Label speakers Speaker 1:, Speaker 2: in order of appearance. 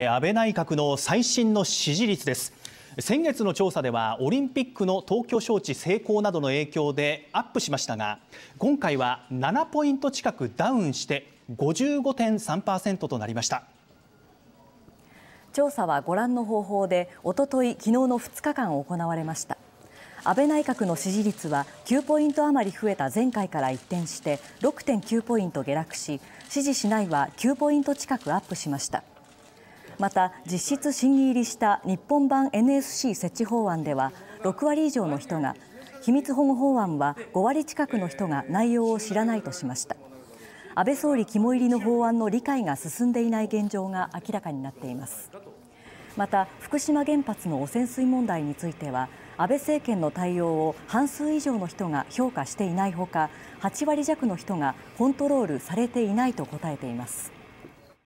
Speaker 1: 安倍内閣の最新の支持率です先月の調査ではオリンピックの東京招致成功などの影響でアップしましたが今回は7ポイント近くダウンして55.3%となりました
Speaker 2: 調査はご覧の方法でおととい昨日の2日間行われました安倍内閣の支持率は9ポイント余り増えた前回から一転して6.9ポイント下落し支持しないは9ポイント近くアップしましたまた実質審議入りした日本版 NSC 設置法案では6割以上の人が秘密保護法案は5割近くの人が内容を知らないとしました安倍総理肝入りの法案の理解が進んでいない現状が明らかになっていますまた福島原発の汚染水問題については安倍政権の対応を半数以上の人が評価していないほか8割弱の人がコントロールされていないと答えています